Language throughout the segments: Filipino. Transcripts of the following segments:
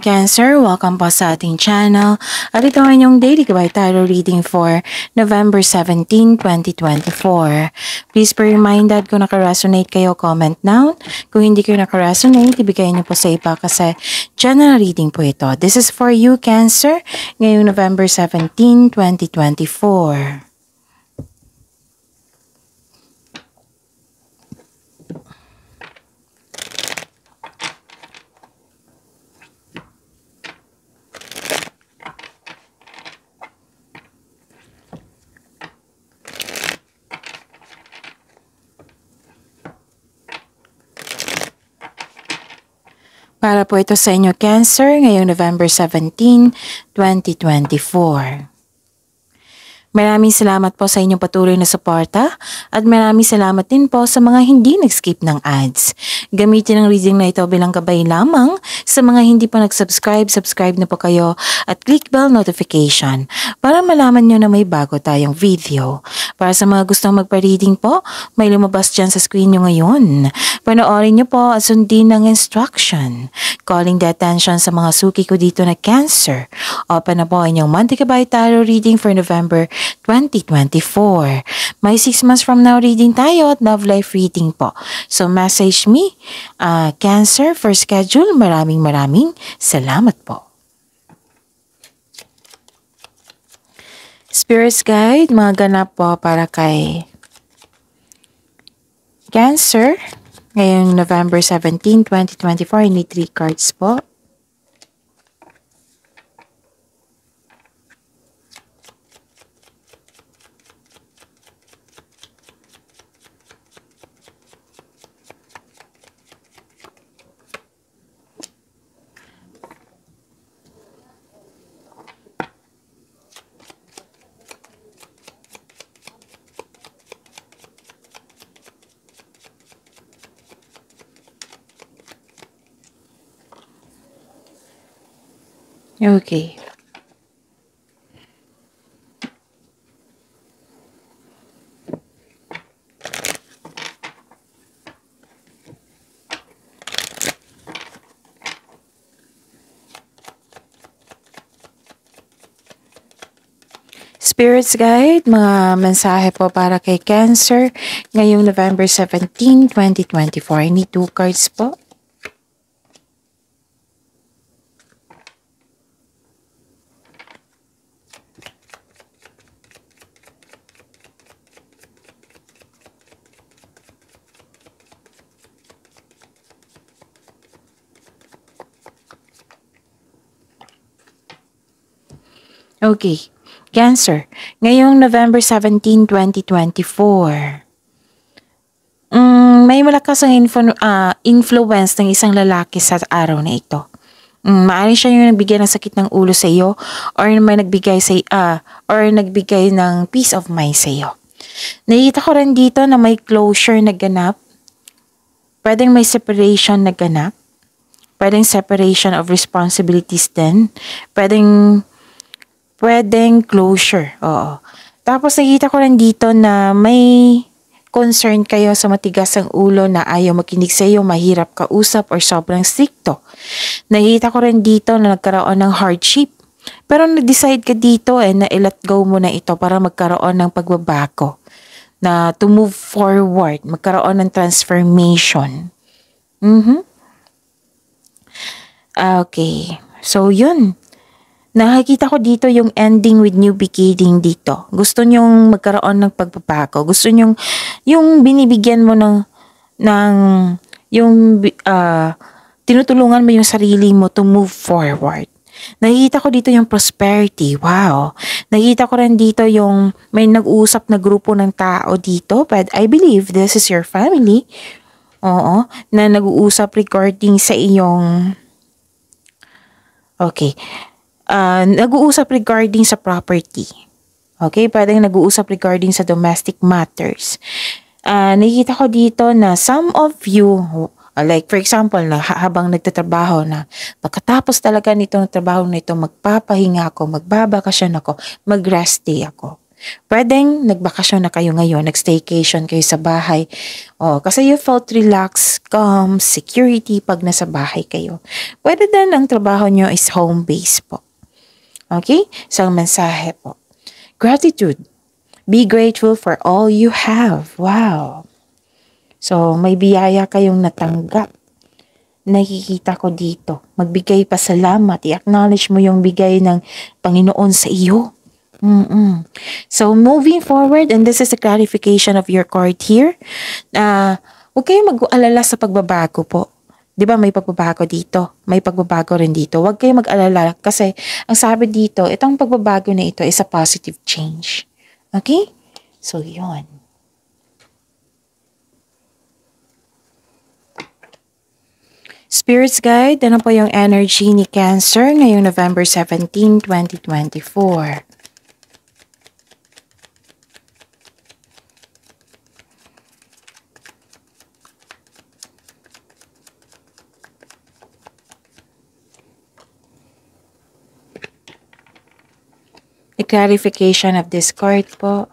Cancer, welcome po sa ating channel at ito ang inyong Daily Gabay Tarot Reading for November 17, 2024. Please be reminded kung nakaresonate kayo, comment down. Kung hindi kayo nakaresonate, ibigay niyo po sa iba kasi general reading po ito. This is for you Cancer, ngayong November 17, 2024. Para po ito sa inyo Cancer ngayong November 17, 2024. Maraming salamat po sa inyong patuloy na suporta at maraming salamat din po sa mga hindi nag-skip ng ads. Gamitin ang reading na ito bilang gabay lamang sa mga hindi pa nag-subscribe, subscribe na po kayo at click bell notification para malaman nyo na may bago tayong video. Para sa mga gustong magpa-reading po, may lumabas dyan sa screen nyo ngayon. Panoorin nyo po at sundin ng instruction. Calling the attention sa mga suki ko dito na cancer. Open na po inyong Monday Kabay Tarot reading for November 2023. 2024. May 6 months from now reading tayo at love life reading po. So message me, uh, Cancer, for schedule. Maraming maraming salamat po. Spirits Guide, mga ganap po para kay Cancer. Ngayong November 17, 2024, need 3 cards po. Okay. Spirits Guide, mga mensahe po para kay Cancer ngayong November 17, 2024. Need two cards po. Okay. Cancer. Ngayong November 17, 2024. Mm, may malakas ang uh, influence ng isang lalaki sa araw na ito. Mm, maaaring siya yung nagbigay ng sakit ng ulo sa iyo or may nagbigay sa uh, or nagbigay ng peace of mind sa iyo. Nakita ko rin dito na may closure na ganap. Pwedeng may separation na ganap. Pwedeng separation of responsibilities din. Pwedeng pwedeng closure. Oo. Tapos nakita ko lang dito na may concern kayo sa matigas ang ulo na ayaw makinig sa iyo, mahirap kausap or sobrang sikto. Nakita ko rin dito na nagkaroon ng hardship. Pero na decide ka dito eh na i-let go mo na ito para magkaroon ng pagbabago. na to move forward, magkaroon ng transformation. Mm-hmm. Ah, okay. So, yun. Nakikita ko dito yung ending with new beginning dito. Gusto nyong magkaroon ng pagpapako. Gusto nyong yung binibigyan mo ng ng yung uh, tinutulungan mo yung sarili mo to move forward. Nakikita ko dito yung prosperity. Wow. Nakikita ko rin dito yung may nag-uusap na grupo ng tao dito. But I believe this is your family. Oo. Na nag-uusap regarding sa iyong... Okay uh, nag-uusap regarding sa property. Okay, pwedeng nag-uusap regarding sa domestic matters. Uh, nakikita ko dito na some of you, like for example, na habang nagtatrabaho na pagkatapos talaga nito ng trabaho na ito, magpapahinga ako, magbabakasyon ako, mag-rest day ako. Pwedeng nagbakasyon na kayo ngayon, nag-staycation kayo sa bahay. Oh, kasi you felt relaxed, calm, security pag nasa bahay kayo. Pwede din ang trabaho nyo is home-based po. Okay? Isang mensahe po. Gratitude. Be grateful for all you have. Wow. So, may biyaya kayong natanggap. Nakikita ko dito. Magbigay pa salamat. I-acknowledge mo yung bigay ng Panginoon sa iyo. Mm-mm. So, moving forward, and this is a clarification of your court here, uh, huwag kayong mag-alala sa pagbabago po. 'Di ba may pagbabago dito? May pagbabago rin dito. Huwag kayong mag-alala kasi ang sabi dito, itong pagbabago na ito is a positive change. Okay? So 'yon. Spirits Guide, ano po yung energy ni Cancer ngayong November 17, 2024? clarification of this court po.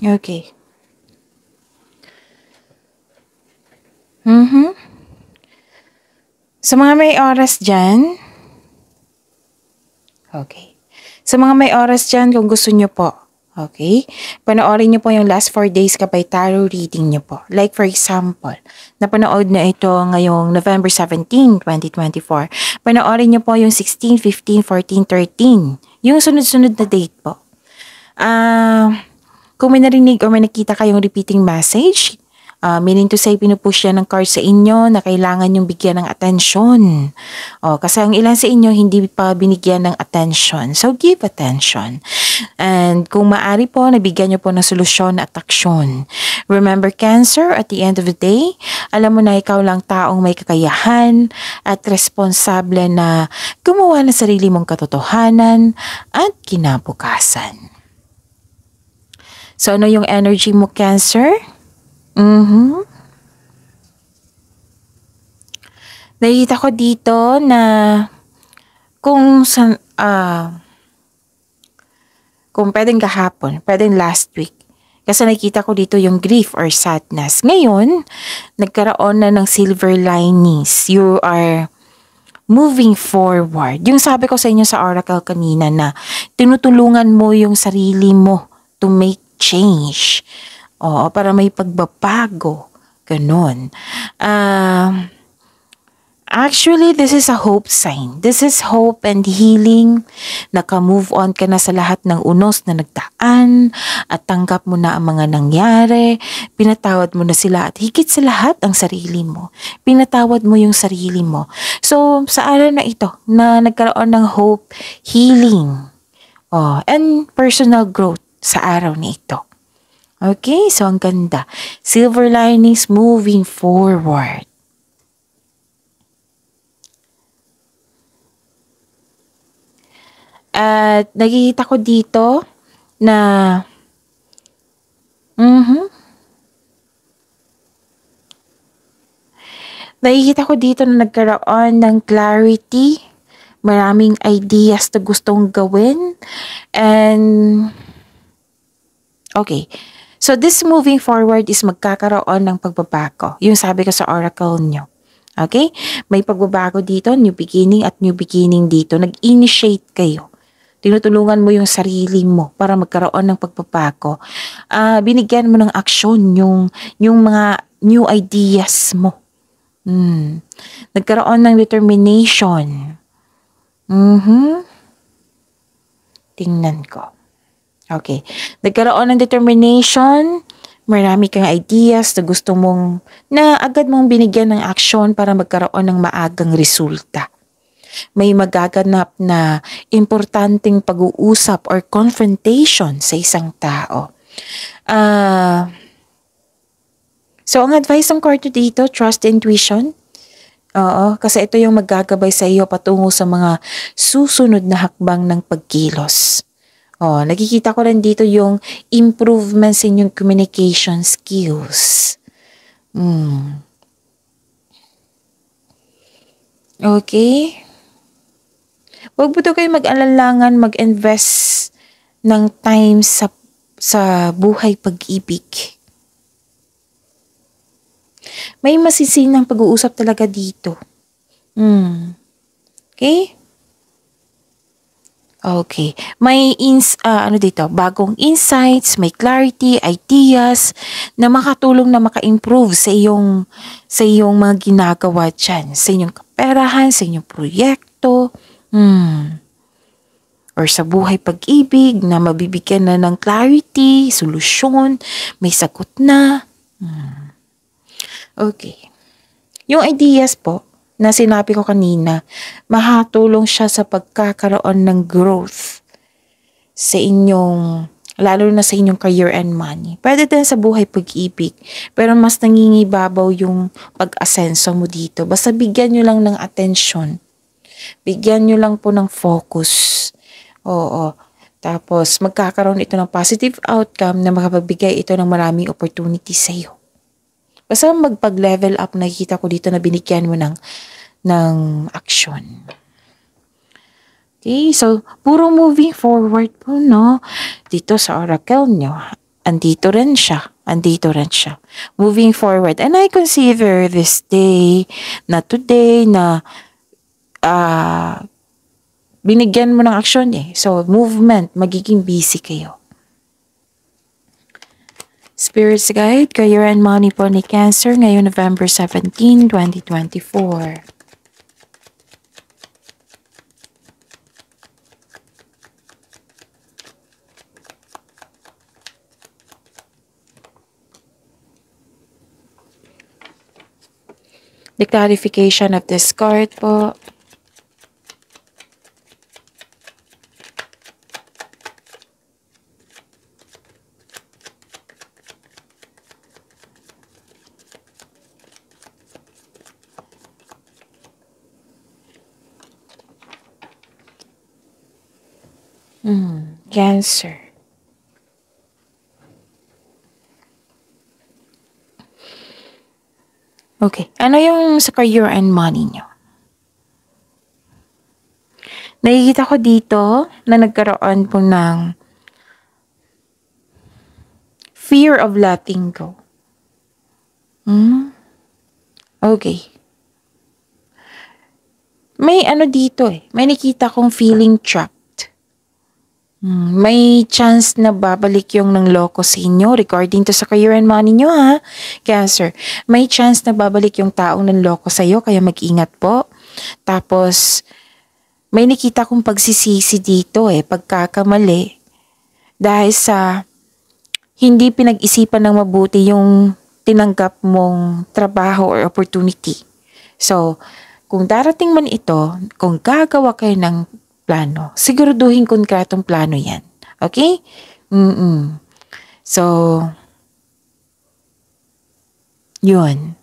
Okay. Mm-hmm. so, mga may oras dyan, Okay. Sa mga may oras dyan, kung gusto nyo po, okay, panoorin nyo po yung last 4 days kapay tarot reading nyo po. Like for example, napanood na ito ngayong November 17, 2024. Panoorin nyo po yung 16, 15, 14, 13. Yung sunod-sunod na date po. Ah... Uh, kung may narinig o may nakita kayong repeating message, Uh, meaning to say, pinupush yan ng card sa inyo na kailangan yung bigyan ng attention. Oh, kasi ang ilan sa inyo hindi pa binigyan ng attention. So, give attention. And kung maari po, nabigyan nyo po ng solusyon at aksyon. Remember Cancer, at the end of the day, alam mo na ikaw lang taong may kakayahan at responsable na gumawa ng sarili mong katotohanan at kinabukasan. So ano yung energy mo Cancer? Mhm. Nakikita ko dito na kung sa uh, kung pwedeng kahapon, pwedeng last week. Kasi nakita ko dito yung grief or sadness. Ngayon, nagkaroon na ng silver linings. You are moving forward. Yung sabi ko sa inyo sa oracle kanina na tinutulungan mo yung sarili mo to make change. Oo, para may pagbabago. Ganun. Uh, actually, this is a hope sign. This is hope and healing. Naka-move on ka na sa lahat ng unos na nagdaan at tanggap mo na ang mga nangyari. Pinatawad mo na sila at higit sa lahat ang sarili mo. Pinatawad mo yung sarili mo. So, sa araw na ito na nagkaroon ng hope, healing, oh, and personal growth sa araw na ito. Okay, so ang ganda. Silver linings moving forward. At nakikita ko dito na mm -hmm, Nakikita ko dito na nagkaroon ng clarity, maraming ideas na gustong gawin, and okay, So this moving forward is magkakaroon ng pagbabago. Yung sabi ko sa oracle nyo. Okay? May pagbabago dito, new beginning at new beginning dito. Nag-initiate kayo. Tinutulungan mo yung sarili mo para magkaroon ng pagbabago. Uh, binigyan mo ng aksyon yung, yung mga new ideas mo. Hmm. Nagkaroon ng determination. Mm-hmm. Tingnan ko. Okay. Nagkaroon ng determination, marami kang ideas na gusto mong, na agad mong binigyan ng aksyon para magkaroon ng maagang resulta. May magaganap na importanteng pag-uusap or confrontation sa isang tao. Uh, so, ang advice ng card dito, trust intuition. Oo, kasi ito yung magagabay sa iyo patungo sa mga susunod na hakbang ng pagkilos. Oh, nakikita ko lang dito yung improvements in yung communication skills. Mm. Okay? Huwag po kayo mag-alalangan, mag-invest ng time sa, sa buhay pag-ibig. May masisinang pag-uusap talaga dito. Hmm. Okay? Okay. May ins uh, ano dito, bagong insights, may clarity, ideas na makatulong na maka-improve sa iyong sa iyong mga ginagawa diyan, sa inyong kaperahan, sa inyong proyekto. Hmm. Or sa buhay pag-ibig na mabibigyan na ng clarity, solusyon, may sagot na. Hmm. Okay. Yung ideas po, na sinabi ko kanina, mahatulong siya sa pagkakaroon ng growth sa inyong, lalo na sa inyong career and money. Pwede din sa buhay pag-ibig, pero mas nangingibabaw yung pag-asenso mo dito. Basta bigyan nyo lang ng attention. Bigyan nyo lang po ng focus. Oo. Tapos, magkakaroon ito ng positive outcome na makapagbigay ito ng maraming opportunity sa iyo. Basta magpag-level up, nakikita ko dito na binigyan mo ng, ng action. Okay, so, puro moving forward po, no? Dito sa oracle nyo, andito rin siya. Andito rin siya. Moving forward. And I consider this day, na today, na uh, binigyan mo ng action eh. So, movement, magiging busy kayo. Spirits Guide, kayo and money po ni Cancer ngayong November 17, 2024. The clarification of this card po. Mm, cancer. Okay. Ano yung sa career and money nyo? Nakikita ko dito na nagkaroon po ng fear of letting go. Mm? Okay. May ano dito eh. May nakita kong feeling trap. Hmm, may chance na babalik yung ng loko sa inyo regarding to sa career and money nyo ha, Cancer. May chance na babalik yung taong ng loko sa iyo kaya mag-ingat po. Tapos, may nakita kong pagsisisi dito eh, pagkakamali. Dahil sa hindi pinag-isipan ng mabuti yung tinanggap mong trabaho or opportunity. So, kung darating man ito, kung gagawa kayo ng plano. Siguraduhin konkretong plano yan. Okay? Mm-mm. So, yun.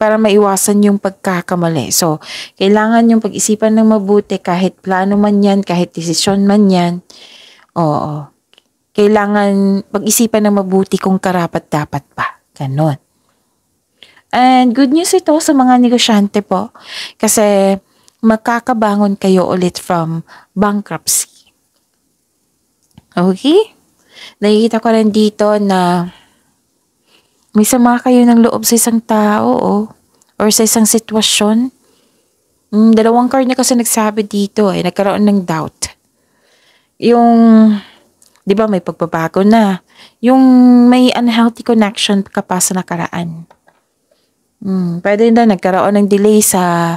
Para maiwasan yung pagkakamali. So, kailangan yung pag-isipan ng mabuti kahit plano man yan, kahit desisyon man yan. Oo. Kailangan pag-isipan ng mabuti kung karapat dapat pa. Ganon. And good news ito sa mga negosyante po. Kasi makakabangon kayo ulit from bankruptcy. Okay? Nakikita ko rin dito na may sama kayo ng loob sa isang tao oh, or sa isang sitwasyon. Mm, dalawang card na kasi nagsabi dito ay eh, nagkaroon ng doubt. Yung, di ba may pagbabago na. Yung may unhealthy connection kapasa nakaraan. Mm, pwede na nagkaroon ng delay sa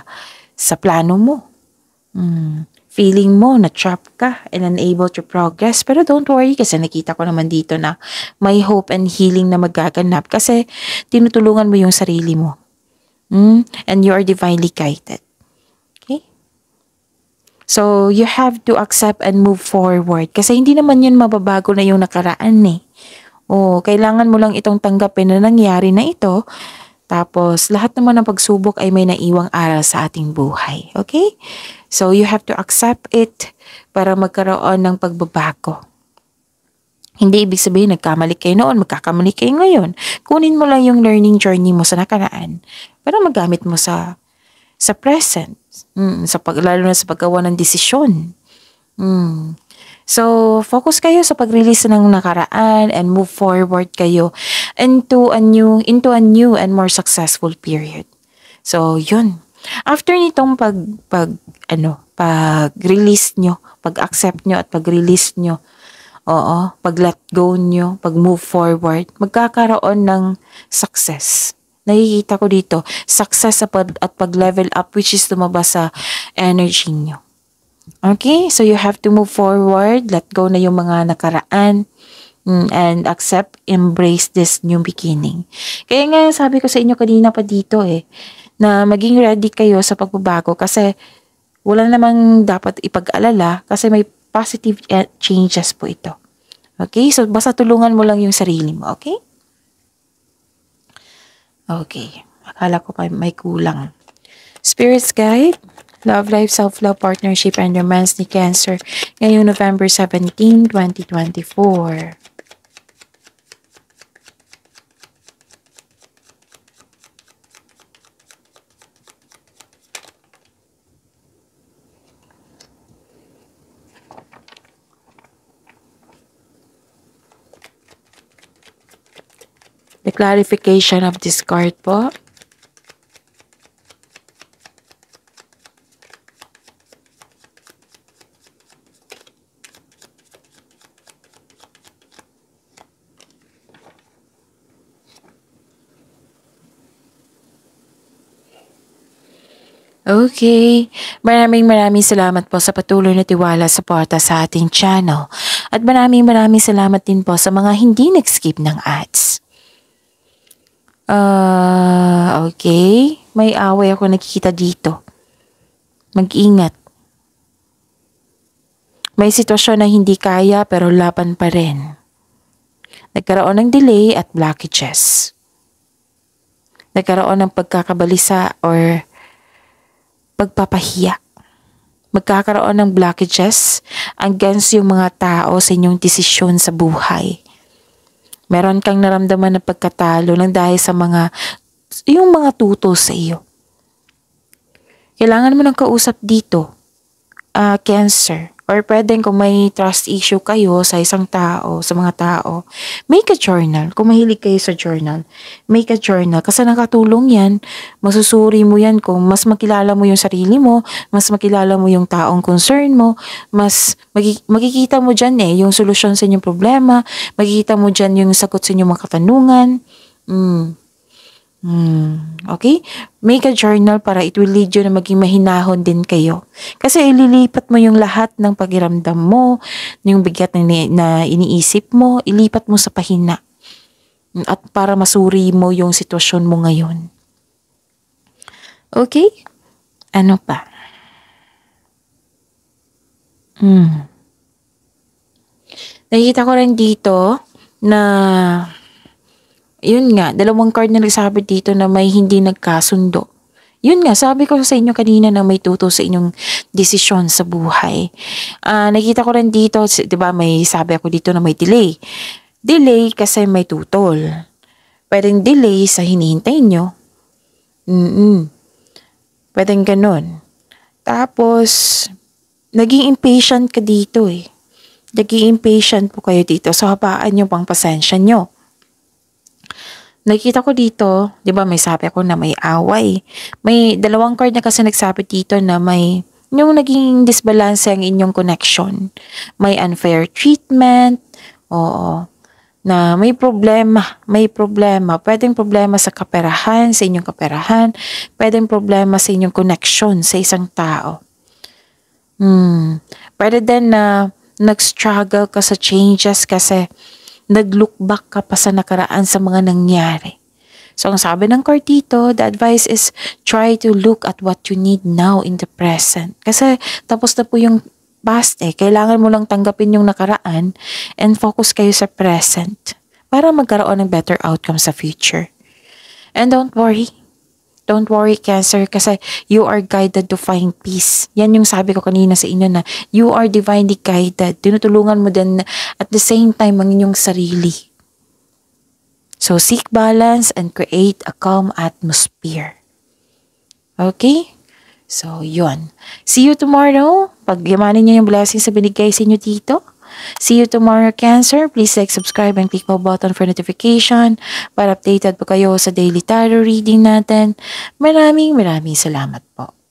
sa plano mo. Mm, feeling mo na trapped ka and unable to progress. Pero don't worry kasi nakita ko naman dito na may hope and healing na magaganap kasi tinutulungan mo yung sarili mo. Mm, and you are divinely guided. Okay? So, you have to accept and move forward. Kasi hindi naman yun mababago na yung nakaraan eh. O, oh, kailangan mo lang itong tanggapin na nangyari na ito tapos, lahat naman ng pagsubok ay may naiwang aral sa ating buhay. Okay? So, you have to accept it para magkaroon ng pagbabago. Hindi ibig sabihin nagkamali kayo noon, magkakamali kayo ngayon. Kunin mo lang yung learning journey mo sa nakaraan para magamit mo sa sa present, mm, sa pag, lalo na sa paggawa ng desisyon. Mm. So, focus kayo sa pag-release ng nakaraan and move forward kayo into a new, into a new and more successful period. So, yun. After nitong pag, pag, ano, pag-release nyo, pag-accept nyo at pag-release nyo, oo, pag-let go nyo, pag-move forward, magkakaroon ng success nakikita ko dito, success at pag-level up which is lumabas sa energy nyo. Okay, so you have to move forward, let go na yung mga nakaraan, mm, and accept, embrace this new beginning. Kaya nga sabi ko sa inyo kanina pa dito eh, na maging ready kayo sa pagbabago kasi wala namang dapat ipag-alala kasi may positive e, changes po ito. Okay? So, basta tulungan mo lang yung sarili mo. Okay? Okay. Akala ko pa may kulang. Spirits Guide. Love Life, Self-Love, Partnership, and Romance ni Cancer ngayong November 17, 2024. The clarification of this card po. Okay, maraming maraming salamat po sa patuloy na tiwala sa porta sa ating channel. At maraming maraming salamat din po sa mga hindi nag-skip ng ads. Ah, uh, okay. May away ako nakikita dito. Mag-ingat. May sitwasyon na hindi kaya pero laban pa rin. Nagkaroon ng delay at blockages. Nagkaroon ng pagkakabalisa or pagpapahiya. Magkakaroon ng blockages hanggang yung mga tao sa inyong desisyon sa buhay. Meron kang naramdaman na pagkatalo ng dahil sa mga, yung mga tuto sa iyo. Kailangan mo ng kausap dito, uh, cancer or pwedeng kung may trust issue kayo sa isang tao, sa mga tao, make a journal. Kung mahilig kayo sa journal, make a journal. Kasi nakatulong yan. Masusuri mo yan kung mas makilala mo yung sarili mo, mas makilala mo yung taong concern mo, mas makikita mo dyan eh, yung solusyon sa inyong problema, makikita mo dyan yung sagot sa inyong mga katanungan. Mm. Hmm, okay? Make a journal para it will lead you na maging mahinahon din kayo. Kasi ililipat mo yung lahat ng pagiramdam mo, yung bigat na, ni, na iniisip mo, ilipat mo sa pahina. At para masuri mo yung sitwasyon mo ngayon. Okay? Ano pa? Hmm. Nakikita ko rin dito na yun nga, dalawang card na nagsabi dito na may hindi nagkasundo. Yun nga, sabi ko sa inyo kanina na may tuto sa inyong desisyon sa buhay. Uh, nakita ko rin dito, di ba may sabi ako dito na may delay. Delay kasi may tutol. Pwedeng delay sa hinihintay nyo. Mm-mm. Pwedeng ganun. Tapos, naging impatient ka dito eh. Naging impatient po kayo dito. So, habaan nyo pang pasensya nyo. Nakikita ko dito, 'di ba may sabi ako na may away. May dalawang card na kasi nagsabi dito na may yung naging disbalance ang inyong connection. May unfair treatment. Oo. Na may problema, may problema. Pwedeng problema sa kaperahan, sa inyong kaperahan. Pwedeng problema sa inyong connection sa isang tao. Hmm. Pwede din na nag-struggle ka sa changes kasi naglukbak ka pa sa nakaraan sa mga nangyari. So ang sabi ng court dito, the advice is try to look at what you need now in the present. Kasi tapos na po yung past eh. Kailangan mo lang tanggapin yung nakaraan and focus kayo sa present para magkaroon ng better outcome sa future. And don't worry, Don't worry, Cancer, kasi you are guided to find peace. Yan yung sabi ko kanina sa inyo na you are divinely guided. Tinutulungan mo din at the same time ang inyong sarili. So seek balance and create a calm atmosphere. Okay? So, yun. See you tomorrow. Pagyamanin niyo yung blessings sa binigay sa inyo dito. See you tomorrow, Cancer. Please like, subscribe, and click the button for notification para updated po kayo sa daily tarot reading natin. Maraming maraming salamat po.